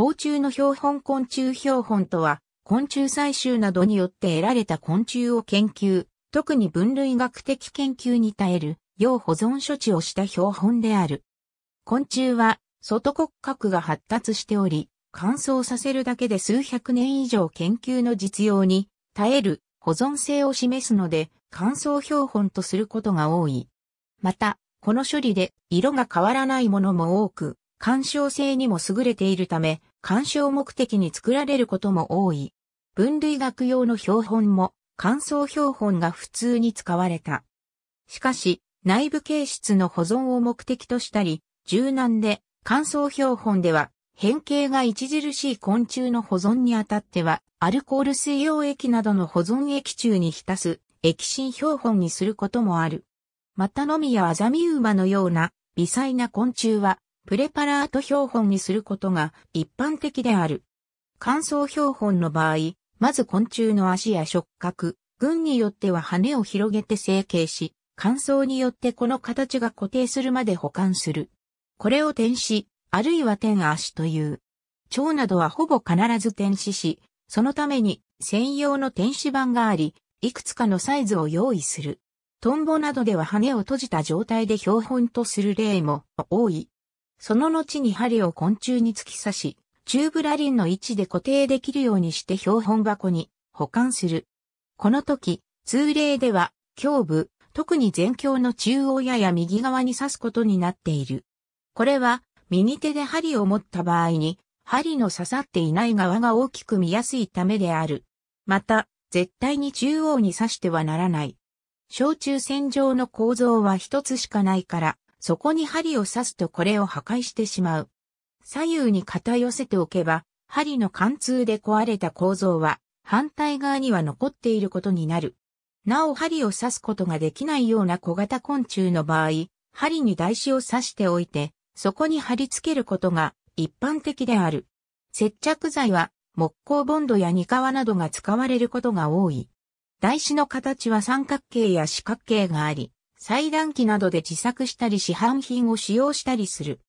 甲虫の標本昆虫標本とは、昆虫採集などによって得られた昆虫を研究、特に分類学的研究に耐える、要保存処置をした標本である。昆虫は、外骨格が発達しており、乾燥させるだけで数百年以上研究の実用に耐える保存性を示すので乾燥標本とすることが多い。また、この処理で色が変わらないものも多く、干渉性にも優れているため、干渉目的に作られることも多い。分類学用の標本も、乾燥標本が普通に使われた。しかし、内部形質の保存を目的としたり、柔軟で、乾燥標本では、変形が著しい昆虫の保存にあたっては、アルコール水溶液などの保存液中に浸す、液心標本にすることもある。またのみやアザミウマのような微細な昆虫はプレパラート標本にすることが一般的である。乾燥標本の場合、まず昆虫の足や触覚、群によっては羽を広げて成形し、乾燥によってこの形が固定するまで保管する。これを転死、あるいは転足という。蝶などはほぼ必ず転死し、そのために専用の転死板があり、いくつかのサイズを用意する。トンボなどでは羽を閉じた状態で標本とする例も多い。その後に針を昆虫に突き刺し、チューブラリンの位置で固定できるようにして標本箱に保管する。この時、通例では、胸部、特に前胸の中央やや右側に刺すことになっている。これは、右手で針を持った場合に、針の刺さっていない側が大きく見やすいためである。また、絶対に中央に刺してはならない。小中線上の構造は一つしかないから、そこに針を刺すとこれを破壊してしまう。左右に片寄せておけば、針の貫通で壊れた構造は、反対側には残っていることになる。なお針を刺すことができないような小型昆虫の場合、針に台紙を刺しておいて、そこに貼り付けることが一般的である。接着剤は木工ボンドやニカワなどが使われることが多い。台紙の形は三角形や四角形があり、裁断機などで自作したり市販品を使用したりする。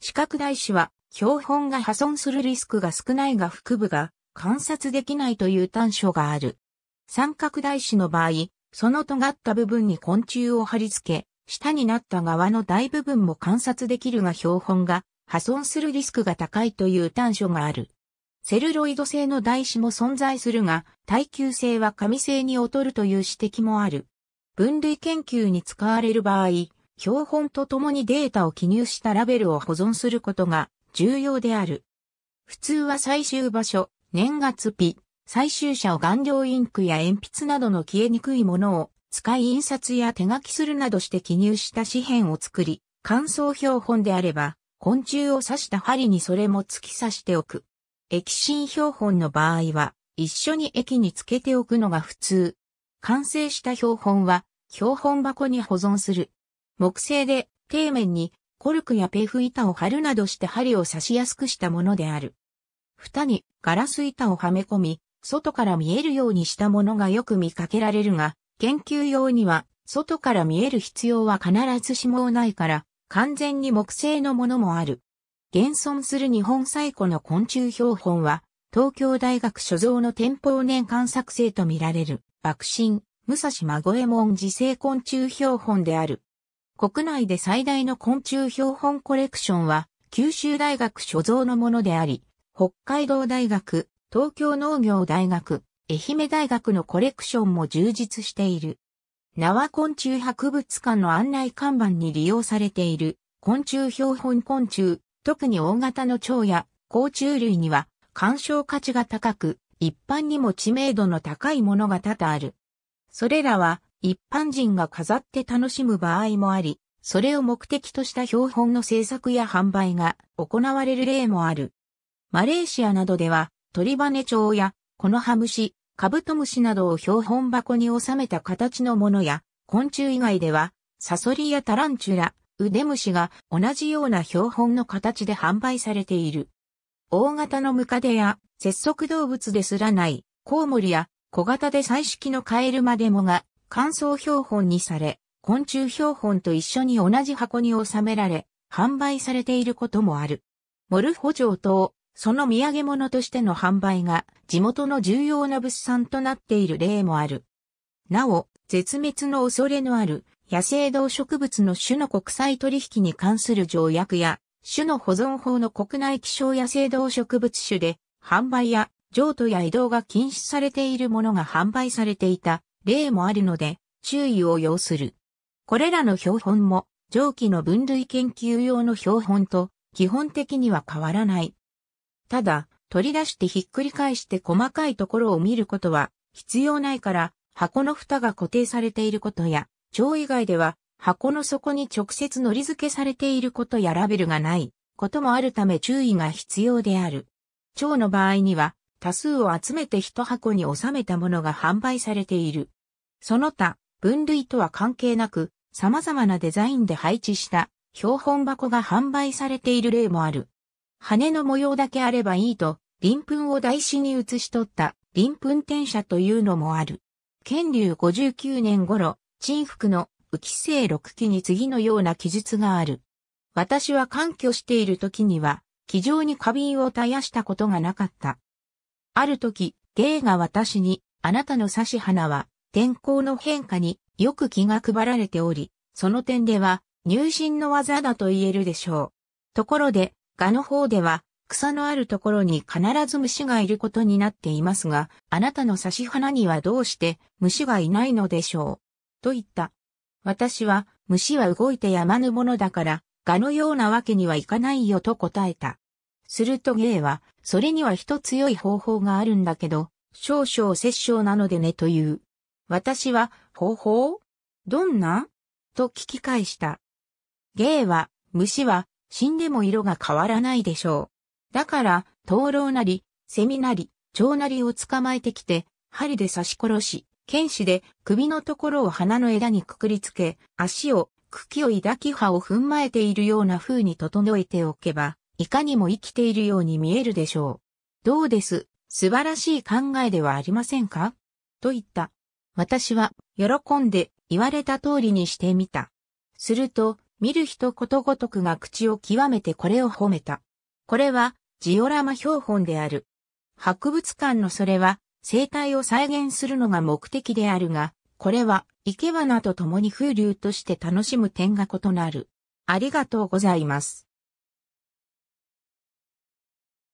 視覚台紙は標本が破損するリスクが少ないが腹部が観察できないという短所がある。三角台紙の場合、その尖った部分に昆虫を貼り付け、下になった側の大部分も観察できるが標本が破損するリスクが高いという短所がある。セルロイド製の台紙も存在するが、耐久性は紙製に劣るという指摘もある。分類研究に使われる場合、標本と共にデータを記入したラベルを保存することが重要である。普通は最終場所、年月日、最終者を顔料インクや鉛筆などの消えにくいものを使い印刷や手書きするなどして記入した紙片を作り、乾燥標本であれば、昆虫を刺した針にそれも突き刺しておく。液芯標本の場合は、一緒に液につけておくのが普通。完成した標本は標本箱に保存する。木製で底面にコルクやペーフ板を貼るなどして針を刺しやすくしたものである。蓋にガラス板をはめ込み、外から見えるようにしたものがよく見かけられるが、研究用には外から見える必要は必ずしもないから、完全に木製のものもある。現存する日本最古の昆虫標本は、東京大学所蔵の天保年間作成とみられる、爆心、武蔵孫右衛門自生昆虫標本である。国内で最大の昆虫標本コレクションは、九州大学所蔵のものであり、北海道大学、東京農業大学、愛媛大学のコレクションも充実している。縄昆虫博物館の案内看板に利用されている昆虫標本昆虫、特に大型の蝶や甲虫類には鑑賞価値が高く、一般にも知名度の高いものが多々ある。それらは一般人が飾って楽しむ場合もあり、それを目的とした標本の制作や販売が行われる例もある。マレーシアなどでは、鳥羽蝶や、コノハムシ、カブトムシなどを標本箱に収めた形のものや、昆虫以外では、サソリやタランチュラ、ウデムシが同じような標本の形で販売されている。大型のムカデや節足動物ですらないコウモリや小型で彩色のカエルまでもが乾燥標本にされ、昆虫標本と一緒に同じ箱に収められ、販売されていることもある。モルフォ城等、その土産物としての販売が地元の重要な物産となっている例もある。なお、絶滅の恐れのある野生動植物の種の国際取引に関する条約や種の保存法の国内希少野生動植物種で、販売や譲渡や移動が禁止されているものが販売されていた例もあるので、注意を要する。これらの標本も、上記の分類研究用の標本と基本的には変わらない。ただ、取り出してひっくり返して細かいところを見ることは必要ないから、箱の蓋が固定されていることや、蝶以外では箱の底に直接糊付けされていることやラベルがないこともあるため注意が必要である。蝶の場合には多数を集めて一箱に収めたものが販売されている。その他、分類とは関係なく、様々なデザインで配置した標本箱が販売されている例もある。羽の模様だけあればいいと、鱗粉を台紙に写し取った鱗粉転写というのもある。建立59年頃、陳福の期生6期に次のような記述がある。私は環居している時には、気丈に花瓶を絶やしたことがなかった。ある時、芸が私に、あなたの差し花は、天候の変化によく気が配られており、その点では、入信の技だと言えるでしょう。ところで、蛾の方では、草のあるところに必ず虫がいることになっていますが、あなたの差し花にはどうして虫がいないのでしょう。といった私は、虫は動いてやまぬものだから、蛾のようなわけにはいかないよと答えた。するとゲイは、それには一つ良い方法があるんだけど、少々殺生なのでねという。私は、方法どんなと聞き返した。ゲイは、虫は、死んでも色が変わらないでしょう。だから、灯籠なり、セミなり、蝶なりを捕まえてきて、針で刺し殺し、剣士で首のところを花の枝にくくりつけ、足を、茎を抱き葉を踏んまえているような風に整えておけば、いかにも生きているように見えるでしょう。どうです、素晴らしい考えではありませんかと言った。私は、喜んで、言われた通りにしてみた。すると、見る人ことごとくが口を極めてこれを褒めた。これは、ジオラマ標本である。博物館のそれは、生態を再現するのが目的であるが、これは、生け花と共に風流として楽しむ点が異なる。ありがとうございます。